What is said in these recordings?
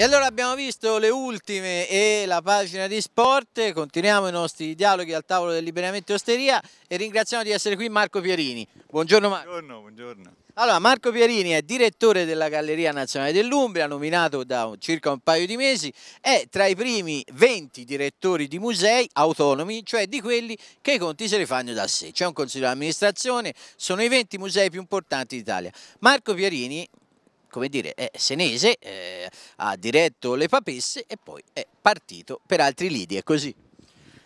E allora abbiamo visto le ultime e la pagina di sport, continuiamo i nostri dialoghi al tavolo del liberamento Osteria e ringraziamo di essere qui Marco Pierini. Buongiorno Marco. Buongiorno, buongiorno. Allora Marco Pierini è direttore della Galleria Nazionale dell'Umbria, nominato da circa un paio di mesi, è tra i primi 20 direttori di musei autonomi, cioè di quelli che i conti se li fanno da sé. C'è un consiglio di amministrazione, sono i 20 musei più importanti d'Italia. Marco Pierini come dire, è senese, eh, ha diretto le papesse e poi è partito per altri lidi, è così.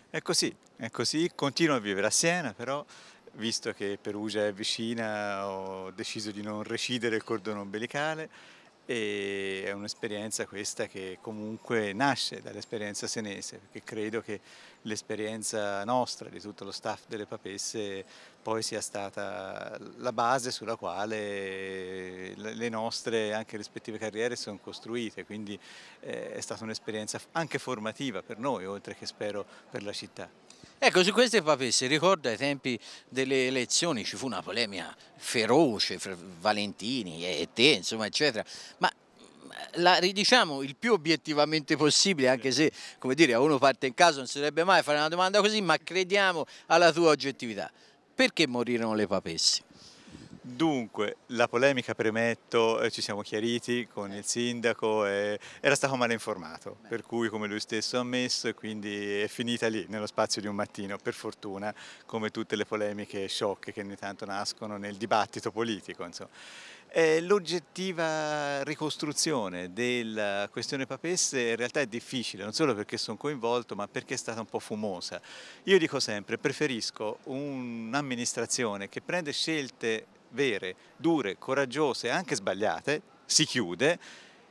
È così, è così, continuo a vivere a Siena però visto che Perugia è vicina ho deciso di non recidere il cordone ombelicale e è un'esperienza questa che comunque nasce dall'esperienza senese, perché credo che l'esperienza nostra, di tutto lo staff delle papesse, poi sia stata la base sulla quale le nostre anche rispettive carriere sono costruite, quindi eh, è stata un'esperienza anche formativa per noi, oltre che spero per la città. Ecco, su queste papesse si ricorda ai tempi delle elezioni ci fu una polemica feroce fra Valentini e te, insomma, eccetera, ma mm, la ridiciamo il più obiettivamente possibile, anche se come dire, a uno parte in caso non si dovrebbe mai fare una domanda così, ma crediamo alla tua oggettività. Perché morirono le papesse? Dunque, la polemica, premetto, eh, ci siamo chiariti con il sindaco, eh, era stato male informato, per cui come lui stesso ha ammesso e quindi è finita lì nello spazio di un mattino, per fortuna, come tutte le polemiche sciocche che ogni tanto nascono nel dibattito politico. Eh, L'oggettiva ricostruzione della questione papesse in realtà è difficile, non solo perché sono coinvolto, ma perché è stata un po' fumosa. Io dico sempre, preferisco un'amministrazione che prende scelte vere, dure, coraggiose, anche sbagliate, si chiude,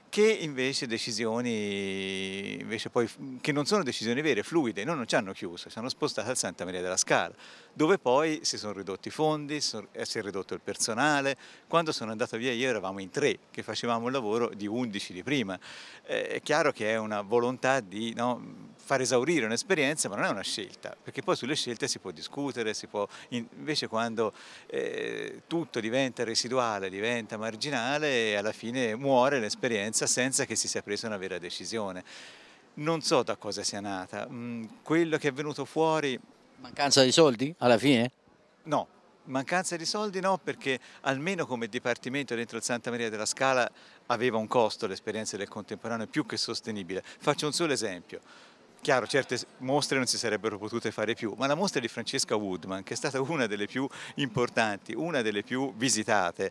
che invece decisioni invece poi, che non sono decisioni vere, fluide, no, non ci hanno chiuso, ci hanno spostato al Santa Maria della Scala dove poi si sono ridotti i fondi, eh, si è ridotto il personale. Quando sono andata via io eravamo in tre che facevamo il lavoro di undici di prima. Eh, è chiaro che è una volontà di no, far esaurire un'esperienza, ma non è una scelta, perché poi sulle scelte si può discutere, si può... invece quando eh, tutto diventa residuale, diventa marginale, alla fine muore l'esperienza senza che si sia presa una vera decisione non so da cosa sia nata, mm, quello che è venuto fuori Mancanza di soldi alla fine? No, mancanza di soldi no, perché almeno come dipartimento dentro il Santa Maria della Scala aveva un costo l'esperienza del contemporaneo più che sostenibile. Faccio un solo esempio. Chiaro, certe mostre non si sarebbero potute fare più, ma la mostra di Francesca Woodman, che è stata una delle più importanti, una delle più visitate,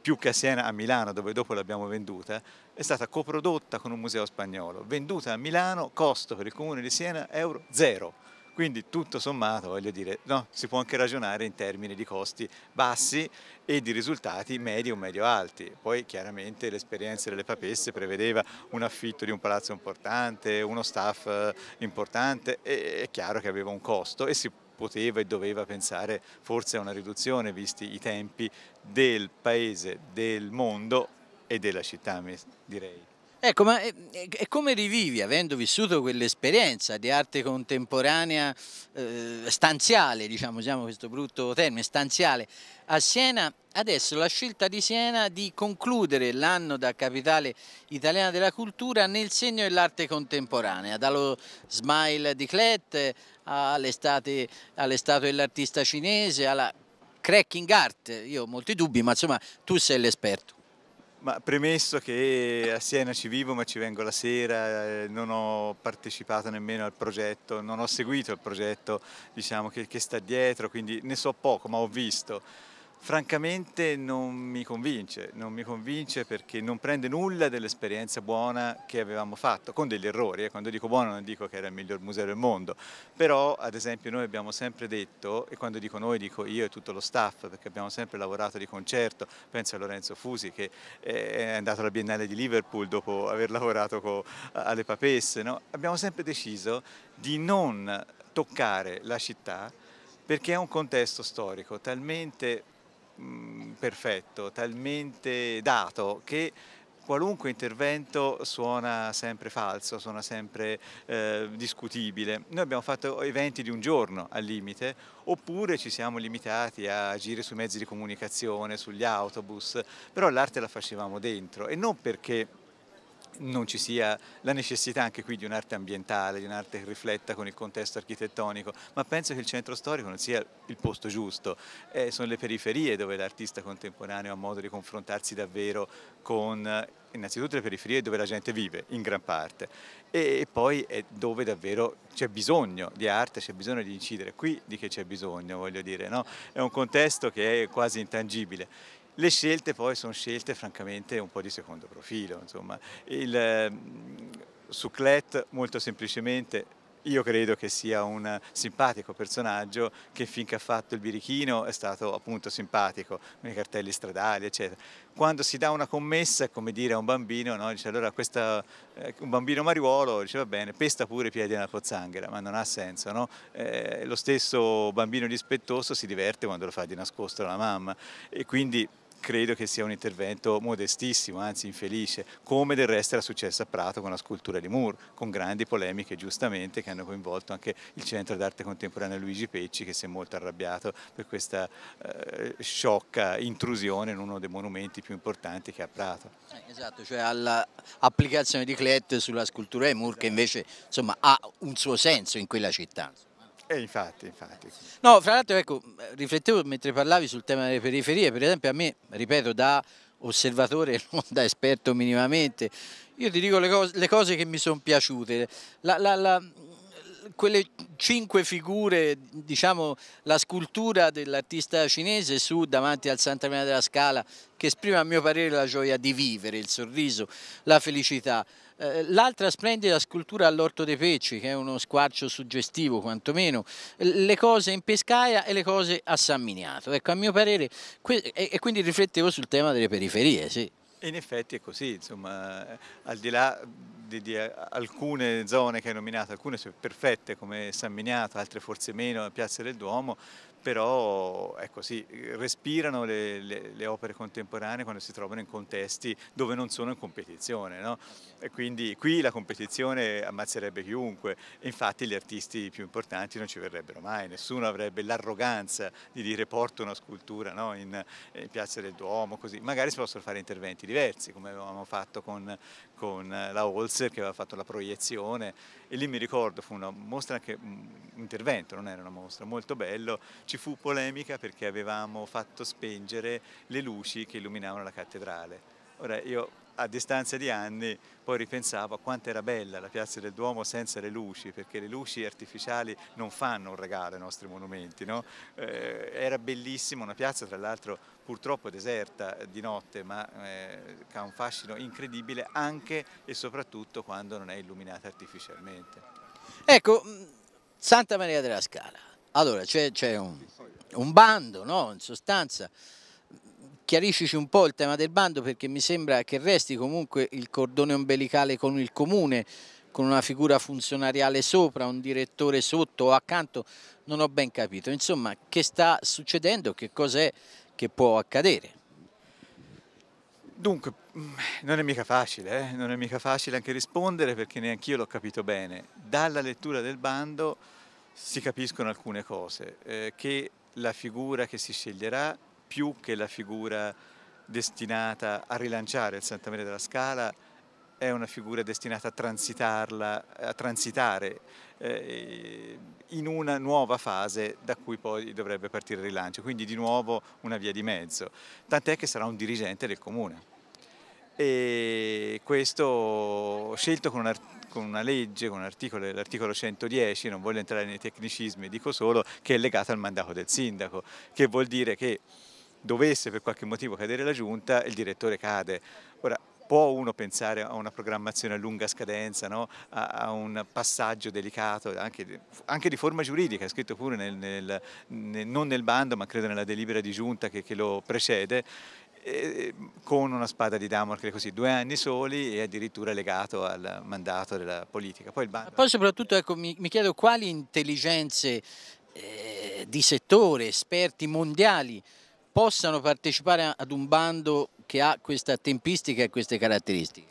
più che a Siena a Milano, dove dopo l'abbiamo venduta, è stata coprodotta con un museo spagnolo, venduta a Milano, costo per il comune di Siena, euro zero quindi tutto sommato, voglio dire, no, si può anche ragionare in termini di costi bassi e di risultati medi o medio alti. Poi chiaramente l'esperienza delle papesse prevedeva un affitto di un palazzo importante, uno staff eh, importante, è chiaro che aveva un costo e si poteva e doveva pensare forse a una riduzione visti i tempi del paese, del mondo e della città, direi. Ecco, ma ehm, e, come rivivi, avendo vissuto quell'esperienza di arte contemporanea eh, stanziale, diciamo, usiamo questo brutto termine, stanziale, a Siena, adesso la scelta di Siena di concludere l'anno da capitale italiana della cultura nel segno dell'arte contemporanea, dallo smile di Clet all'estate all dell'artista cinese, alla cracking art, io ho molti dubbi, ma insomma tu sei l'esperto. Ma premesso che a Siena ci vivo ma ci vengo la sera, eh, non ho partecipato nemmeno al progetto, non ho seguito il progetto diciamo, che, che sta dietro, quindi ne so poco ma ho visto francamente non mi convince, non mi convince perché non prende nulla dell'esperienza buona che avevamo fatto, con degli errori, eh. quando dico buono non dico che era il miglior museo del mondo, però ad esempio noi abbiamo sempre detto, e quando dico noi dico io e tutto lo staff, perché abbiamo sempre lavorato di concerto, penso a Lorenzo Fusi che eh, è andato alla Biennale di Liverpool dopo aver lavorato con, alle papesse, no? abbiamo sempre deciso di non toccare la città perché è un contesto storico talmente Mm, perfetto, talmente dato che qualunque intervento suona sempre falso, suona sempre eh, discutibile. Noi abbiamo fatto eventi di un giorno al limite, oppure ci siamo limitati a agire sui mezzi di comunicazione, sugli autobus, però l'arte la facevamo dentro e non perché non ci sia la necessità anche qui di un'arte ambientale, di un'arte che rifletta con il contesto architettonico, ma penso che il centro storico non sia il posto giusto, eh, sono le periferie dove l'artista contemporaneo ha modo di confrontarsi davvero con innanzitutto le periferie dove la gente vive in gran parte e poi è dove davvero c'è bisogno di arte, c'è bisogno di incidere, qui di che c'è bisogno voglio dire, no? è un contesto che è quasi intangibile. Le scelte poi sono scelte francamente un po' di secondo profilo, insomma. Il, ehm, su Clet molto semplicemente io credo che sia un simpatico personaggio che finché ha fatto il birichino è stato appunto simpatico con i cartelli stradali eccetera. Quando si dà una commessa è come dire a un bambino, no? dice allora questa, eh, un bambino mariuolo dice va bene, pesta pure i piedi nella pozzanghera, ma non ha senso. No? Eh, lo stesso bambino dispettoso si diverte quando lo fa di nascosto la mamma e quindi credo che sia un intervento modestissimo, anzi infelice, come del resto era successo a Prato con la scultura di Moore, con grandi polemiche giustamente che hanno coinvolto anche il Centro d'Arte Contemporanea Luigi Pecci che si è molto arrabbiato per questa eh, sciocca intrusione in uno dei monumenti più importanti che ha Prato. Eh, esatto, cioè all'applicazione di Clet sulla scultura di Moore che invece insomma, ha un suo senso in quella città. E eh, infatti, infatti. No, fra l'altro, ecco, riflettevo mentre parlavi sul tema delle periferie, per esempio a me, ripeto, da osservatore, non da esperto minimamente, io ti dico le cose, le cose che mi sono piaciute. La, la, la, quelle cinque figure, diciamo la scultura dell'artista cinese su davanti al Santa Maria della Scala che esprime a mio parere la gioia di vivere, il sorriso, la felicità. Eh, l'altra splendida scultura all'orto dei pecci, che è uno squarcio suggestivo quantomeno, le cose in Pescaia e le cose a San Miniato. Ecco, a mio parere, e quindi riflettevo sul tema delle periferie, sì. In effetti è così, insomma, al di là di, di, eh, alcune zone che hai nominato, alcune sono perfette come San Miniato, altre forse meno, Piazza del Duomo, però ecco, sì, respirano le, le, le, opere contemporanee quando si trovano in contesti dove non sono in competizione. No? quindi qui la competizione ammazzerebbe chiunque, infatti gli artisti più importanti non ci verrebbero mai, nessuno avrebbe l'arroganza di dire porto una scultura no? in, in, Piazza del Duomo, così. magari si possono fare interventi diversi come avevamo fatto con, con eh, la Holzer che aveva fatto la proiezione e lì mi ricordo fu una mostra che, mm, un intervento, non era una mostra, molto bello, ci fu polemica perché avevamo fatto spengere le luci che illuminavano la cattedrale. Ora io a distanza di anni poi ripensavo a quanto era bella la piazza del Duomo senza le luci, perché le luci artificiali non fanno un regalo ai nostri monumenti. No? Eh, era bellissima, una piazza tra l'altro purtroppo deserta di notte, ma eh, che ha un fascino incredibile anche e soprattutto quando non è illuminata artificialmente. Ecco, mm, Santa Maria della Scala. Allora, c'è un, un bando, no? in sostanza, chiariscici un po' il tema del bando perché mi sembra che resti comunque il cordone ombelicale con il comune, con una figura funzionariale sopra, un direttore sotto o accanto, non ho ben capito. Insomma, che sta succedendo, che cos'è che può accadere? Dunque, mm, non è mica facile, eh? non è mica facile anche rispondere perché neanche io l'ho capito bene. Dalla lettura del bando si capiscono alcune cose, eh, che la figura che si sceglierà più che la figura destinata a rilanciare il Santa Maria della Scala è una figura destinata a, a transitare eh, in una nuova fase da cui poi dovrebbe partire il rilancio, quindi di nuovo una via di mezzo, tant'è che sarà un dirigente del comune. E questo scelto con una, con una legge, con un articolo, l'articolo 110, non voglio entrare nei tecnicismi, dico solo che è legato al mandato del sindaco, che vuol dire che dovesse per qualche motivo cadere la giunta, il direttore cade. Ora, può uno pensare a una programmazione a lunga scadenza, no? a, a, un passaggio delicato, anche, anche, di forma giuridica, scritto pure nel, nel, nel, non nel bando, ma credo nella delibera di giunta che, che lo precede, eh, con una spada di Damocle così, due anni soli e addirittura legato al mandato della politica. Poi, bando... Poi soprattutto ecco, mi, mi, chiedo quali intelligenze eh, di settore, esperti mondiali possano partecipare ad un bando che ha questa tempistica e queste caratteristiche?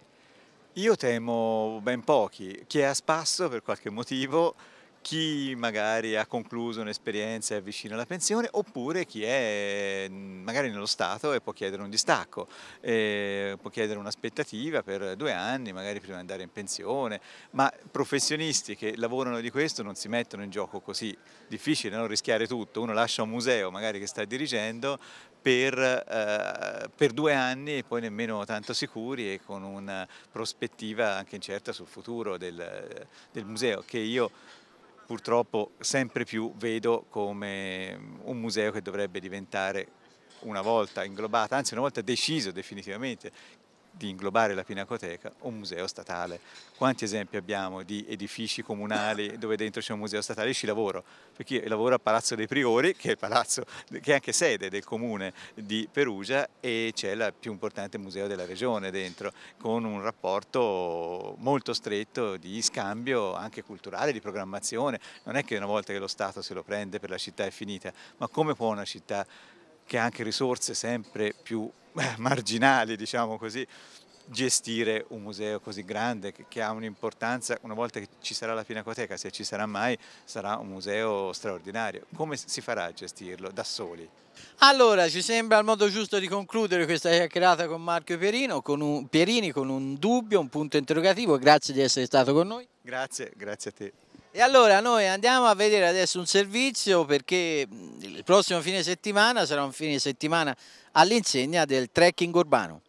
Io temo ben pochi. Chi è a spasso per qualche motivo chi magari ha concluso un'esperienza e è vicino alla pensione oppure chi è mm, magari nello Stato e può chiedere un distacco, può chiedere un'aspettativa per due anni, magari prima di andare in pensione, ma professionisti che lavorano di questo non si mettono in gioco così, difficile non rischiare tutto, uno lascia un museo magari che sta dirigendo per, eh, per, due anni e poi nemmeno tanto sicuri e con una prospettiva anche incerta sul futuro del, del museo che io purtroppo sempre più vedo come mm, un museo che dovrebbe diventare una volta inglobato, anzi una volta deciso definitivamente di inglobare la Pinacoteca un museo statale. Quanti esempi abbiamo di edifici comunali dove dentro c'è un museo statale? Io ci lavoro, perché io lavoro a Palazzo dei Priori, che è, palazzo, che è anche sede del comune di Perugia e c'è il più importante museo della regione dentro, con un rapporto molto stretto di scambio anche culturale, di programmazione. Non è che una volta che lo Stato se lo prende per la città è finita, ma come può una città che anche risorse sempre più eh, marginali, diciamo così, gestire un museo così grande che, che ha un'importanza, una volta che ci sarà la Pinacoteca, se ci sarà mai, sarà un museo straordinario. Come si farà a gestirlo da soli? Allora, ci sembra il modo giusto di concludere questa chiacchierata con Marco Pierino, con un, Pierini con un dubbio, un punto interrogativo. Grazie di essere stato con noi. Grazie, grazie a te. E allora noi andiamo a vedere adesso un servizio perché il prossimo fine settimana sarà un fine settimana all'insegna del trekking urbano.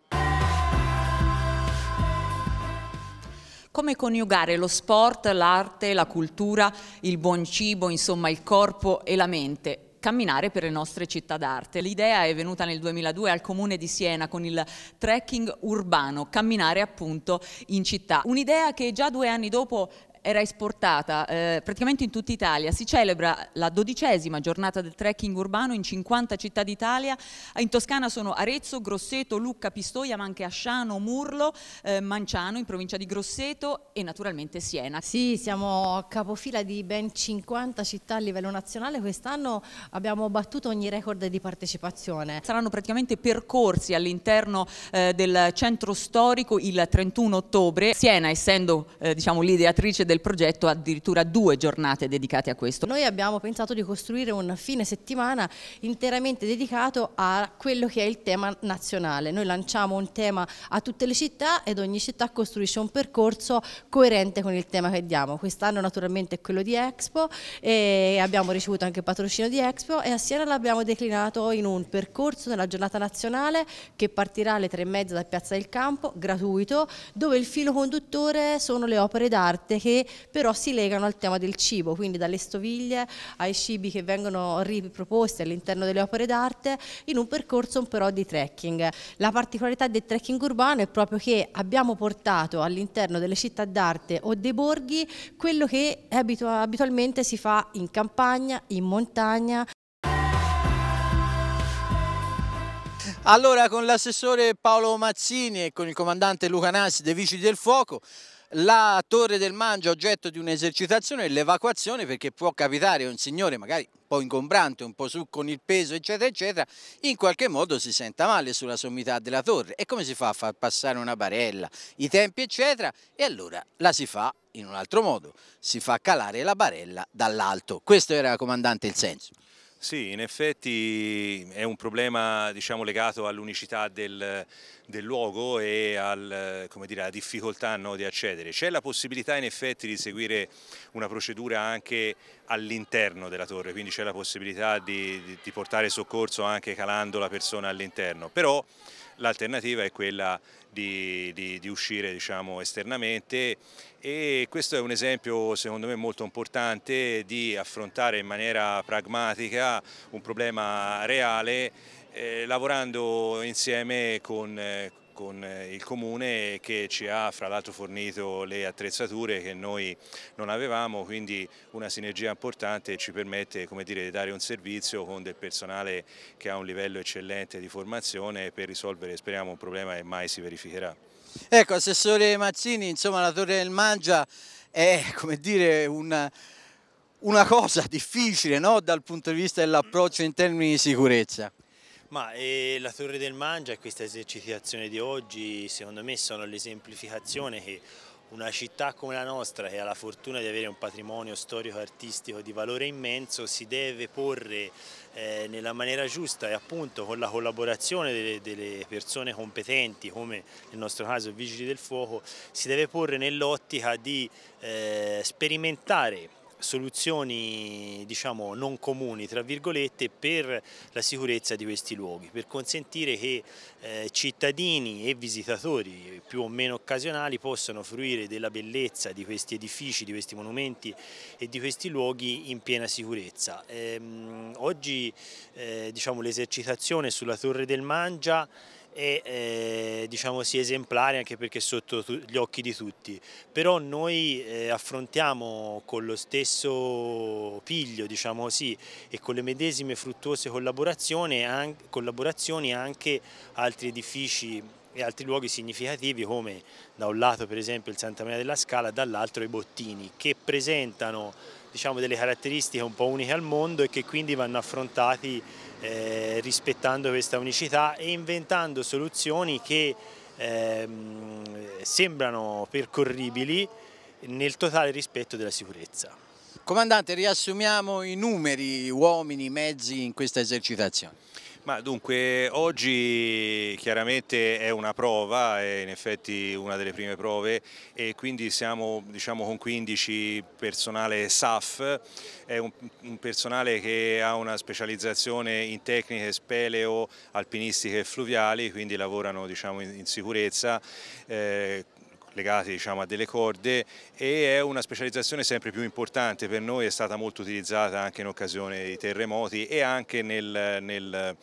come coniugare lo sport, l'arte, la cultura, il buon cibo, insomma il corpo e la mente camminare per le nostre città d'arte. L'idea è venuta nel 2002 al comune di Siena con il trekking urbano, camminare appunto in città. Un'idea che già due anni dopo era esportata eh, praticamente in tutta Italia. Si celebra la dodicesima giornata del trekking urbano in 50 città d'Italia. In Toscana sono Arezzo, Grosseto, Lucca, Pistoia, ma anche Asciano, Murlo, eh, Manciano in provincia di Grosseto e naturalmente Siena. Sì, siamo capofila di ben 50 città a livello nazionale. Quest'anno abbiamo battuto ogni record di partecipazione. Saranno praticamente percorsi all'interno eh, del centro storico il 31 ottobre. Siena, essendo eh, diciamo, l'ideatrice del del progetto addirittura due giornate dedicate a questo. Noi abbiamo pensato di costruire un fine settimana interamente dedicato a quello che è il tema nazionale. Noi lanciamo un tema a tutte le città ed ogni città costruisce un percorso coerente con il tema che diamo. Quest'anno naturalmente è quello di Expo e abbiamo ricevuto anche il patrocino di Expo e a Siena l'abbiamo declinato in un percorso nella giornata nazionale che partirà alle tre e mezza da Piazza del Campo, gratuito, dove il filo conduttore sono le opere d'arte che che però si legano al tema del cibo, quindi dalle stoviglie ai cibi che vengono riproposti all'interno delle opere d'arte in un percorso però di trekking. La particolarità del trekking urbano è proprio che abbiamo portato all'interno delle città d'arte o dei borghi quello che abitualmente si fa in campagna, in montagna, Allora con l'assessore Paolo Mazzini e con il comandante Luca Nassi dei Vigili del Fuoco la torre del Mangio oggetto di un'esercitazione e l'evacuazione perché può capitare a un signore magari un po' ingombrante, un po' su con il peso eccetera eccetera, in qualche modo si senta male sulla sommità della torre e come si fa a far passare una barella, i tempi eccetera e allora la si fa in un altro modo, si fa calare la barella dall'alto, questo era comandante il senso. Sì, in effetti è un problema diciamo, legato all'unicità del, del, luogo e al, dire, alla difficoltà no, di accedere. C'è la possibilità in effetti di seguire una procedura anche all'interno della torre, quindi c'è la possibilità di, di, di portare soccorso anche calando la persona all'interno, però l'alternativa è quella di, di, di uscire diciamo, esternamente e questo è un esempio secondo me molto importante di affrontare in maniera pragmatica un problema reale eh, lavorando insieme con eh, con eh, il comune che ci ha fra l'altro fornito le attrezzature che noi non avevamo, quindi una sinergia importante ci permette dire, di dare un servizio con del personale che ha un livello eccellente di formazione per risolvere, speriamo, un problema che mai si verificherà. Ecco, Assessore Mazzini, insomma la Torre del Mangia è, come dire, un una cosa difficile no? dal punto di vista dell'approccio in termini di sicurezza. Ma eh, la Torre del Mangia e questa esercitazione di oggi secondo me sono l'esemplificazione che una città come la nostra che ha la fortuna di avere un patrimonio storico-artistico di valore immenso si deve porre eh, nella maniera giusta e appunto con la collaborazione delle, delle, persone competenti come nel nostro caso i Vigili del Fuoco si deve porre nell'ottica di eh, sperimentare soluzioni diciamo, non comuni tra virgolette per la sicurezza di questi luoghi, per consentire che eh, cittadini e visitatori più o meno occasionali possano fruire della bellezza di questi edifici, di questi monumenti e di questi luoghi in piena sicurezza. Ehm, oggi eh, diciamo, l'esercitazione sulla Torre del Mangia e eh, diciamo si esemplari anche perché sotto gli occhi di tutti, però noi eh, affrontiamo con lo stesso piglio diciamo così, e con le medesime fruttuose collaborazioni, an collaborazioni anche altri edifici e altri luoghi significativi come da un lato per esempio il Santa Maria della Scala, dall'altro i Bottini che presentano diciamo, delle caratteristiche un po' uniche al mondo e che quindi vanno affrontati eh, rispettando questa unicità e inventando soluzioni che ehm, sembrano percorribili nel totale rispetto della sicurezza. Comandante, riassumiamo i numeri, uomini, mezzi in questa esercitazione. Ma dunque oggi chiaramente è una prova, è in effetti una delle prime prove e quindi siamo diciamo, con 15 personale SAF, è un, un, personale che ha una specializzazione in tecniche speleo, alpinistiche e fluviali, quindi lavorano diciamo, in, in, sicurezza eh, legati diciamo, a delle corde e è una specializzazione sempre più importante per noi, è stata molto utilizzata anche in occasione dei terremoti e anche nel, nel,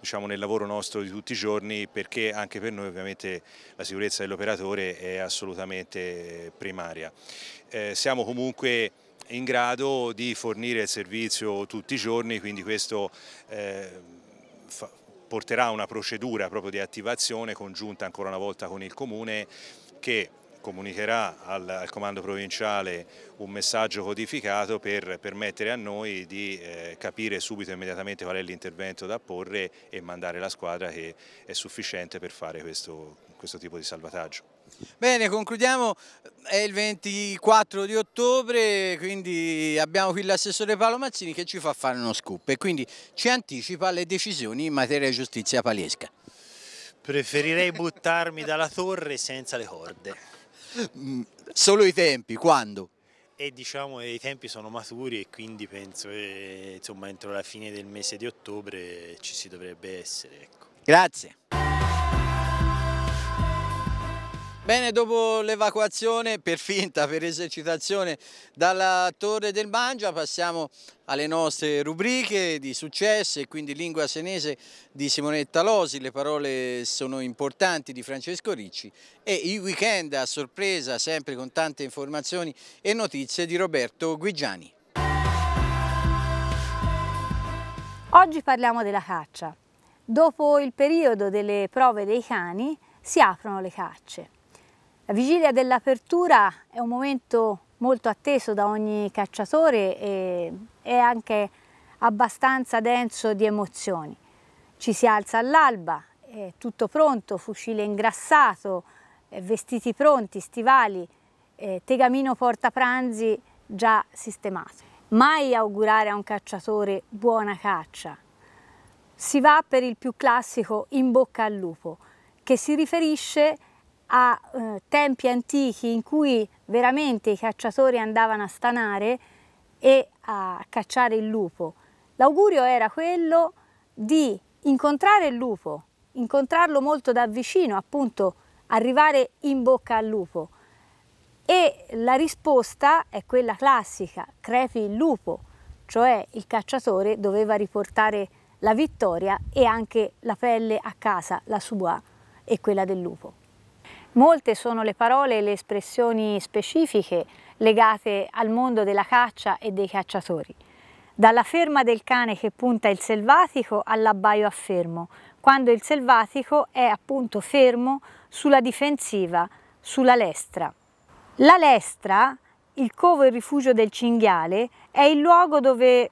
diciamo, nel lavoro nostro di tutti i giorni perché anche per noi ovviamente la sicurezza dell'operatore è assolutamente primaria. Eh, siamo comunque in grado di fornire il servizio tutti i giorni, quindi questo eh, fa, porterà a una procedura proprio di attivazione congiunta ancora una volta con il Comune che comunicherà al, al, comando provinciale un messaggio codificato per permettere a noi di eh, capire subito e immediatamente qual è l'intervento da porre e mandare la squadra che è sufficiente per fare questo, questo tipo di salvataggio. Bene, concludiamo, è il 24 di ottobre, quindi abbiamo qui l'assessore Paolo Mazzini che ci fa fare uno scoop e quindi ci anticipa le decisioni in materia di giustizia paliesca. Preferirei buttarmi dalla torre senza le corde. Mm, solo i tempi, quando? E diciamo i tempi sono maturi e quindi penso che insomma, entro la fine del mese di ottobre ci si dovrebbe essere. Ecco. Grazie. Bene, dopo l'evacuazione per finta, per esercitazione dalla Torre del Mangia passiamo alle nostre rubriche di successo e quindi lingua senese di Simonetta Losi, le parole sono importanti di Francesco Ricci e il weekend a sorpresa sempre con tante informazioni e notizie di Roberto Guigiani. Oggi parliamo della caccia. Dopo il periodo delle prove dei cani si aprono le cacce. La vigilia dell'apertura è un momento molto atteso da ogni cacciatore e è anche abbastanza denso di emozioni. Ci si alza all'alba, è tutto pronto, fucile ingrassato, eh, vestiti pronti, stivali, eh, tegamino portapranzi già sistemato. Mai augurare a un cacciatore buona caccia. Si va per il più classico in bocca al lupo, che si riferisce a a eh, tempi antichi in cui veramente i cacciatori andavano a stanare e a cacciare il lupo. L'augurio era quello di incontrare il lupo, incontrarlo molto da vicino, appunto arrivare in bocca al lupo. E la risposta è quella classica, crepi il lupo, cioè il cacciatore doveva riportare la vittoria e anche la pelle a casa, la sua e quella del lupo. Molte sono le parole e le espressioni specifiche legate al mondo della caccia e dei cacciatori. Dalla ferma del cane che punta il selvatico all'abbaio a fermo, quando il selvatico è appunto fermo sulla difensiva, sulla lestra. La lestra, il covo e il rifugio del cinghiale, è il luogo dove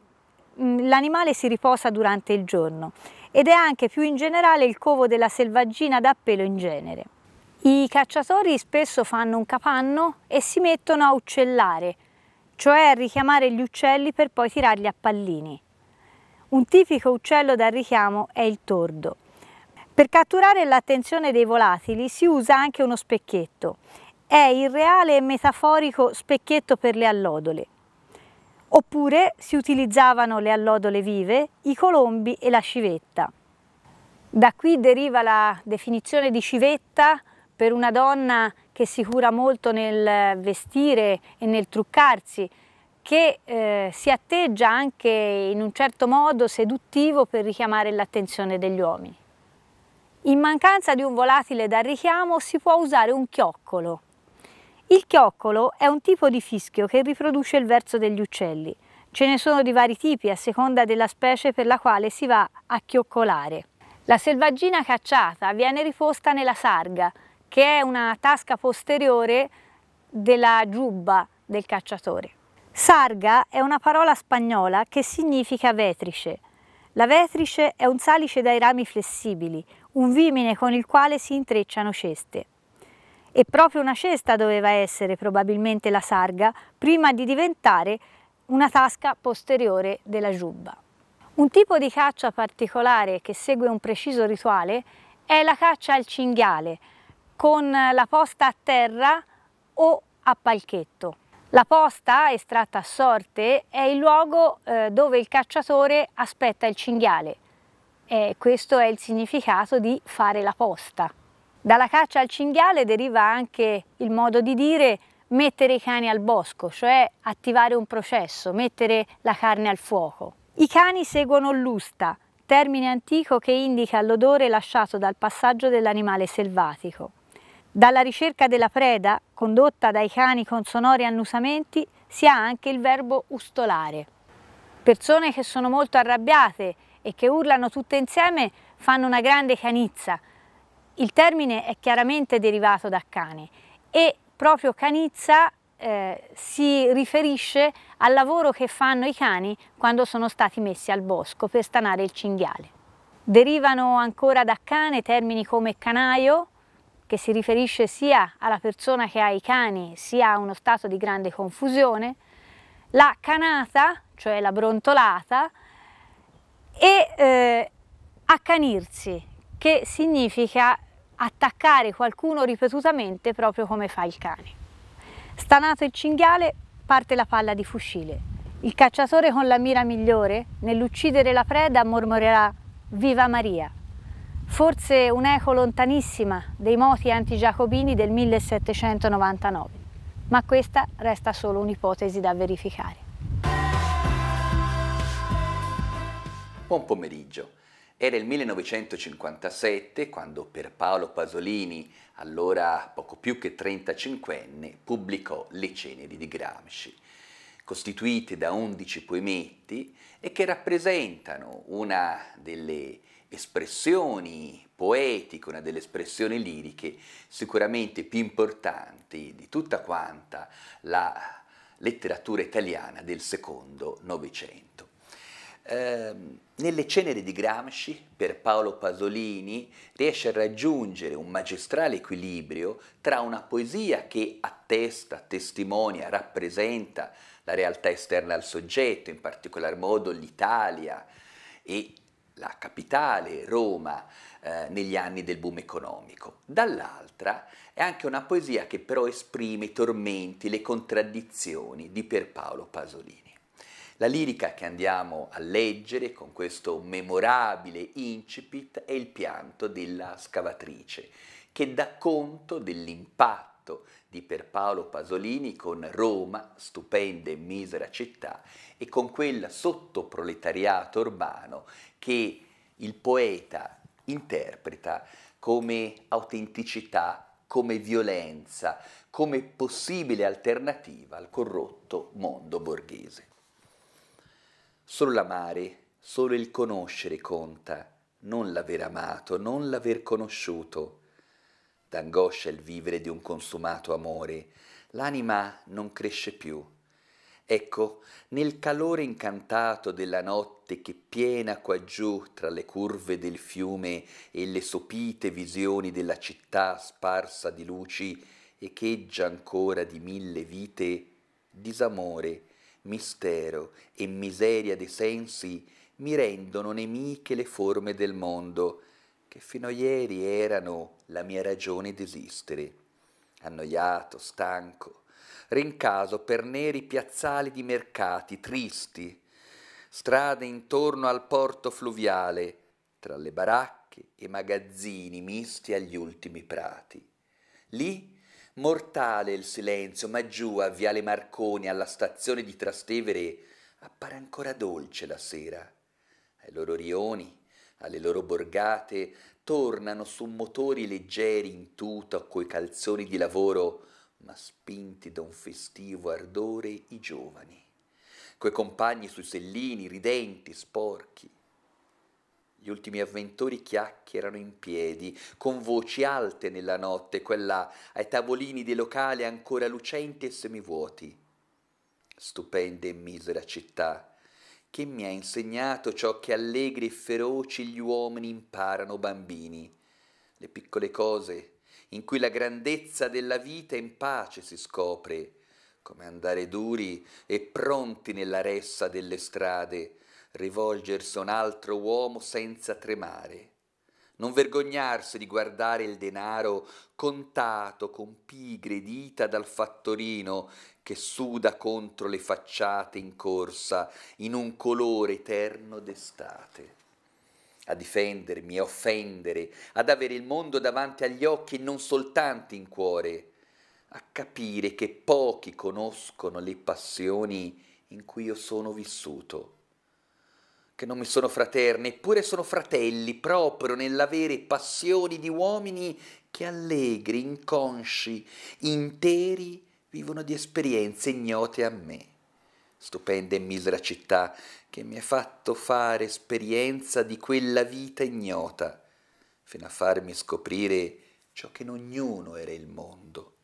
mm, l'animale si riposa durante il giorno ed è anche più in generale il covo della selvaggina da pelo in genere. I cacciatori spesso fanno un capanno e si mettono a uccellare, cioè a richiamare gli uccelli per poi tirarli a pallini. Un tipico uccello da richiamo è il tordo. Per catturare l'attenzione dei volatili si usa anche uno specchietto. È il reale e metaforico specchietto per le allodole. Oppure si utilizzavano le allodole vive, i colombi e la civetta. Da qui deriva la definizione di civetta per una donna che si cura molto nel vestire e nel truccarsi, che eh, si atteggia anche in un certo modo seduttivo per richiamare l'attenzione degli uomini. In mancanza di un volatile da richiamo si può usare un chioccolo. Il chioccolo è un tipo di fischio che riproduce il verso degli uccelli. Ce ne sono di vari tipi a seconda della specie per la quale si va a chioccolare. La selvaggina cacciata viene riposta nella sarga, che è una tasca posteriore della giubba del cacciatore. Sarga è una parola spagnola che significa vetrice. La vetrice è un salice dai rami flessibili, un vimine con il quale si intrecciano ceste. E proprio una cesta doveva essere probabilmente la sarga prima di diventare una tasca posteriore della giubba. Un tipo di caccia particolare che segue un preciso rituale è la caccia al cinghiale, con la posta a terra o a palchetto. La posta, estratta a sorte, è il luogo eh, dove il cacciatore aspetta il cinghiale. E questo è il significato di fare la posta. Dalla caccia al cinghiale deriva anche il modo di dire mettere i cani al bosco, cioè attivare un processo, mettere la carne al fuoco. I cani seguono l'usta, termine antico che indica l'odore lasciato dal passaggio dell'animale selvatico. Dalla ricerca della preda, condotta dai cani con sonori annusamenti, si ha anche il verbo ustolare. Persone che sono molto arrabbiate e che urlano tutte insieme fanno una grande canizza. Il termine è chiaramente derivato da cane e proprio canizza eh, si riferisce al lavoro che fanno i cani quando sono stati messi al bosco per stanare il cinghiale. Derivano ancora da cane termini come canaio, che si riferisce sia alla persona che ha i cani sia a uno stato di grande confusione, la canata, cioè la brontolata, e eh, accanirsi, che significa attaccare qualcuno ripetutamente proprio come fa il cane. Stanato il cinghiale, parte la palla di fucile. Il cacciatore con la mira migliore, nell'uccidere la preda, mormorerà Viva Maria! forse un'eco lontanissima dei moti antigiacobini del 1799, ma questa resta solo un'ipotesi da verificare. Buon pomeriggio. Era il 1957 quando per Paolo Pasolini, allora poco più che 35enne, pubblicò Le ceneri di Gramsci, costituite da 11 poemetti e che rappresentano una delle espressioni poetiche, una delle espressioni liriche sicuramente più importanti di tutta quanta la letteratura italiana del secondo Novecento. Eh, nelle cenere di Gramsci, per Paolo Pasolini, riesce a raggiungere un magistrale equilibrio tra una poesia che attesta, testimonia, rappresenta la realtà esterna al soggetto, in particolar modo l'Italia, e la capitale, Roma, eh, negli anni del boom economico. Dall'altra è anche una poesia che però esprime i tormenti, le contraddizioni di Pierpaolo Pasolini. La lirica che andiamo a leggere con questo memorabile incipit è il pianto della scavatrice, che dà conto dell'impatto di Pierpaolo Pasolini con Roma, stupenda e misera città, e con quel sottoproletariato urbano che il poeta interpreta come autenticità, come violenza, come possibile alternativa al corrotto mondo borghese. Solo l'amare, solo il conoscere conta, non l'aver amato, non l'aver conosciuto, d'angoscia il vivere di un consumato amore, l'anima non cresce più. Ecco, nel calore incantato della notte che piena qua giù tra le curve del fiume e le sopite visioni della città sparsa di luci, echeggia ancora di mille vite, disamore, mistero e miseria dei sensi mi rendono nemiche le forme del mondo, che fino a ieri erano la mia ragione d'esistere. Annoiato, stanco, rincaso per neri piazzali di mercati tristi, strade intorno al porto fluviale, tra le baracche e magazzini misti agli ultimi prati. Lì mortale il silenzio, ma giù a Viale Marconi, alla stazione di Trastevere, appare ancora dolce la sera. Ai loro rioni, alle loro borgate, tornano su motori leggeri in tuta coi calzoni di lavoro, ma spinti da un festivo ardore i giovani, coi compagni sui sellini, ridenti, sporchi. Gli ultimi avventori chiacchierano in piedi, con voci alte nella notte, quella ai tavolini dei locali ancora lucenti e semivuoti. Stupenda e misera città, che mi ha insegnato ciò che allegri e feroci gli uomini imparano bambini, le piccole cose in cui la grandezza della vita in pace si scopre, come andare duri e pronti nella ressa delle strade, rivolgersi a un altro uomo senza tremare non vergognarsi di guardare il denaro contato con pigre dita dal fattorino che suda contro le facciate in corsa in un colore eterno d'estate. A difendermi, a offendere, ad avere il mondo davanti agli occhi e non soltanto in cuore, a capire che pochi conoscono le passioni in cui io sono vissuto che non mi sono fraterne, eppure sono fratelli proprio nell'avere passioni di uomini che allegri, inconsci, interi vivono di esperienze ignote a me. Stupenda e misera città che mi ha fatto fare esperienza di quella vita ignota, fino a farmi scoprire ciò che in ognuno era il mondo.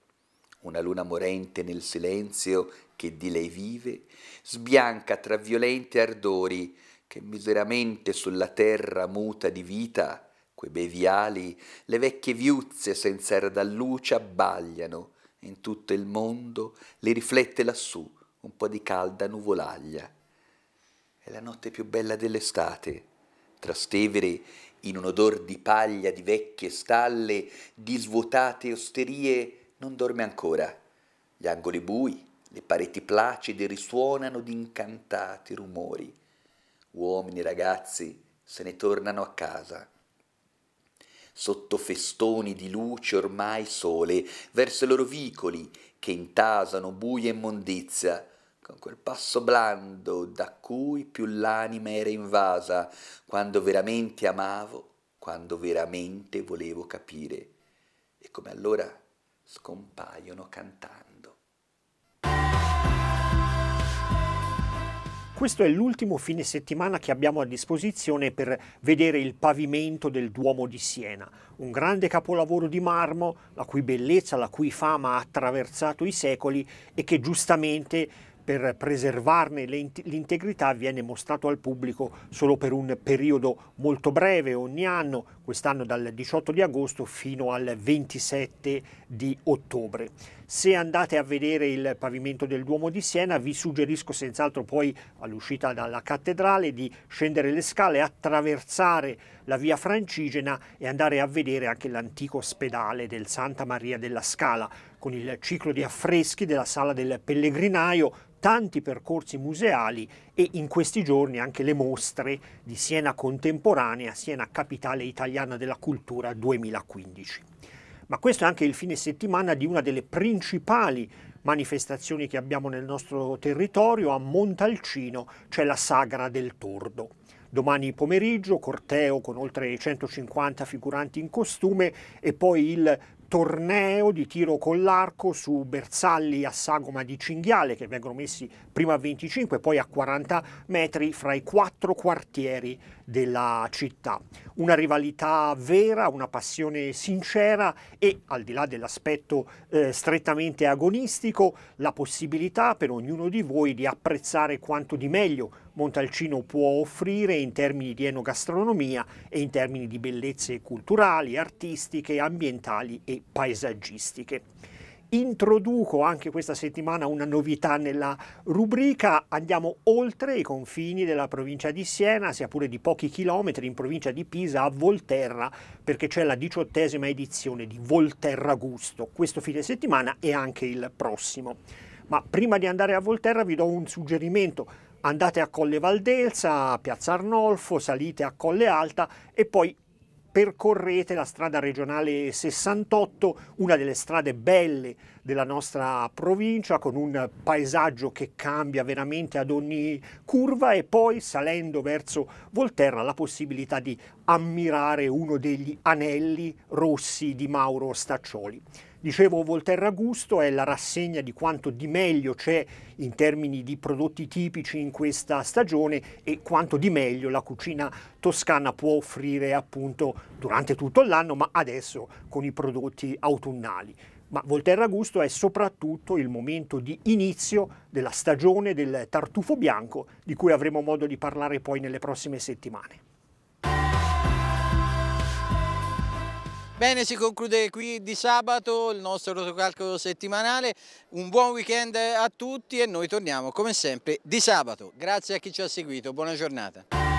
Una luna morente nel silenzio che di lei vive, sbianca tra violenti ardori che miseramente sulla terra muta di vita, quei bei viali, le vecchie viuzze senza erda luce abbagliano, in tutto il mondo, le riflette lassù un po' di calda nuvolaglia. È la notte più bella dell'estate. Trastevere, in un odor di paglia di vecchie stalle, di svuotate osterie, non dorme ancora. Gli angoli bui, le pareti placide risuonano di incantati rumori. Uomini e ragazzi se ne tornano a casa sotto festoni di luce ormai sole, verso i loro vicoli che intasano buia immondizia, con quel passo blando da cui più l'anima era invasa, quando veramente amavo, quando veramente volevo capire. E come allora scompaiono cantando. Questo è l'ultimo fine settimana che abbiamo a disposizione per vedere il pavimento del Duomo di Siena, un grande capolavoro di marmo, la cui bellezza, la cui fama ha attraversato i secoli e che giustamente per preservarne l'integrità viene mostrato al pubblico solo per un periodo molto breve ogni anno, quest'anno dal 18 di agosto fino al 27 di ottobre. Se andate a vedere il pavimento del Duomo di Siena vi suggerisco senz'altro poi all'uscita dalla cattedrale di scendere le scale, attraversare la via Francigena e andare a vedere anche l'antico ospedale del Santa Maria della Scala con il ciclo di affreschi della sala del pellegrinaio tanti percorsi museali e in questi giorni anche le mostre di Siena contemporanea, Siena capitale italiana della cultura 2015 ma questo è anche il fine settimana di una delle principali manifestazioni che abbiamo nel nostro territorio, a Montalcino c'è la Sagra del Tordo. Domani pomeriggio corteo con oltre 150 figuranti in costume e poi il torneo di tiro con l'arco su bersagli a sagoma di cinghiale che vengono messi prima a 25 poi a 40 metri fra i quattro quartieri della città. Una rivalità vera, una passione sincera e al di là dell'aspetto eh, strettamente agonistico la possibilità per ognuno di voi di apprezzare quanto di meglio Montalcino può offrire in termini di enogastronomia e in termini di bellezze culturali, artistiche, ambientali e paesaggistiche. Introduco anche questa settimana una novità nella rubrica, andiamo oltre i confini della provincia di Siena, sia pure di pochi chilometri, in provincia di Pisa, a Volterra, perché c'è la diciottesima edizione di Volterra Gusto, questo fine settimana e anche il prossimo. Ma prima di andare a Volterra vi do un suggerimento andate a Colle Valdelsa, a Piazza Arnolfo, salite a Colle Alta e poi percorrete la strada regionale 68, una delle strade belle della nostra provincia, con un paesaggio che cambia veramente ad ogni curva e poi salendo verso Volterra la possibilità di ammirare uno degli anelli rossi di Mauro Staccioli. Dicevo, Volterra Gusto è la rassegna di quanto di meglio c'è in termini di prodotti tipici in questa stagione e quanto di meglio la cucina toscana può offrire appunto durante tutto l'anno, ma adesso con i prodotti autunnali ma Volterra Gusto è soprattutto il momento di inizio della stagione del tartufo bianco, di cui avremo modo di parlare poi nelle prossime settimane. Bene, si conclude qui di sabato il nostro rotocalco settimanale, un buon weekend a tutti e noi torniamo come sempre di sabato. Grazie a chi ci ha seguito, buona giornata.